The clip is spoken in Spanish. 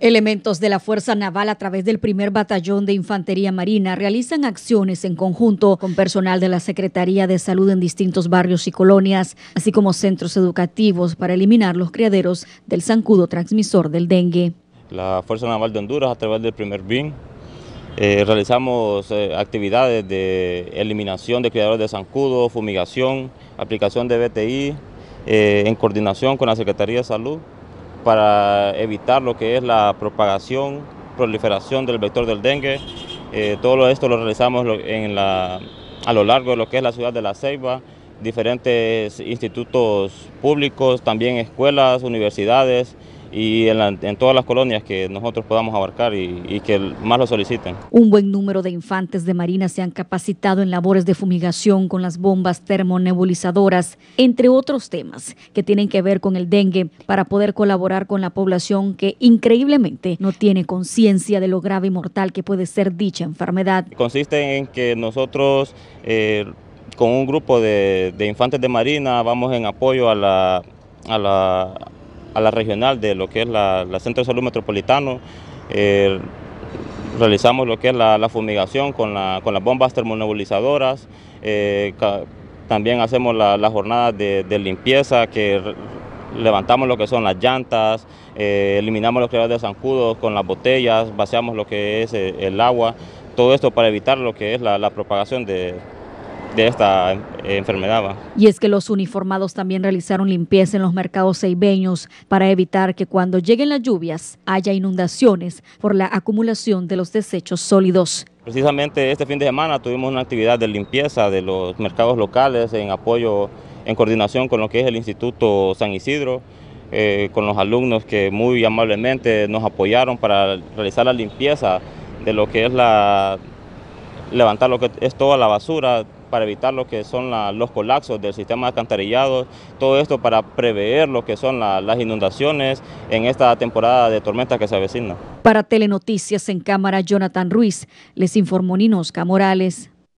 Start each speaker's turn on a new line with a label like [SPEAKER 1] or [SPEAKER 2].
[SPEAKER 1] Elementos de la Fuerza Naval a través del primer batallón de Infantería Marina realizan acciones en conjunto con personal de la Secretaría de Salud en distintos barrios y colonias, así como centros educativos para eliminar los criaderos del zancudo transmisor del dengue.
[SPEAKER 2] La Fuerza Naval de Honduras a través del primer BIN eh, realizamos eh, actividades de eliminación de criaderos de zancudo, fumigación, aplicación de BTI, eh, en coordinación con la Secretaría de Salud para evitar lo que es la propagación, proliferación del vector del dengue. Eh, todo esto lo realizamos a lo largo de lo que es la ciudad de La Ceiba, diferentes institutos públicos, también escuelas, universidades, y en, todas las colonias que nosotros podamos abarcar y, que más lo soliciten.
[SPEAKER 1] Un buen número de infantes de Marina se han capacitado en labores de fumigación con las bombas termonebulizadoras, entre otros temas que tienen que ver con el dengue, para poder colaborar con la población que increíblemente no tiene conciencia de lo grave y mortal que puede ser dicha enfermedad.
[SPEAKER 2] Consiste en que nosotros... Eh, con un grupo de, infantes de marina vamos en apoyo a la a la regional de lo que es la, Centro de Salud Metropolitano. Eh, realizamos lo que es la, fumigación con, las bombas termonebulizadoras. Eh, también hacemos las la jornada de, limpieza que levantamos lo que son las llantas, eh, eliminamos los creadores de zancudos con las botellas, vaciamos lo que es el, agua, todo esto para evitar lo que es la propagación de, de esta eh, enfermedad.
[SPEAKER 1] Y es que los uniformados también realizaron limpieza en los mercados ceibeños para evitar que cuando lleguen las lluvias haya inundaciones por la acumulación de los desechos sólidos.
[SPEAKER 2] Precisamente este fin de semana tuvimos una actividad de limpieza de los mercados locales en apoyo, en coordinación con lo que es el Instituto San Isidro, eh, con los alumnos que muy amablemente nos apoyaron para realizar la limpieza de lo que es la levantar lo que es toda la basura para evitar lo que son los colapsos del sistema de alcantarillado, todo esto para prever lo que son las inundaciones en esta temporada de tormenta que se avecina.
[SPEAKER 1] Para Telenoticias en cámara, Jonathan Ruiz, les informó Ninosca Morales.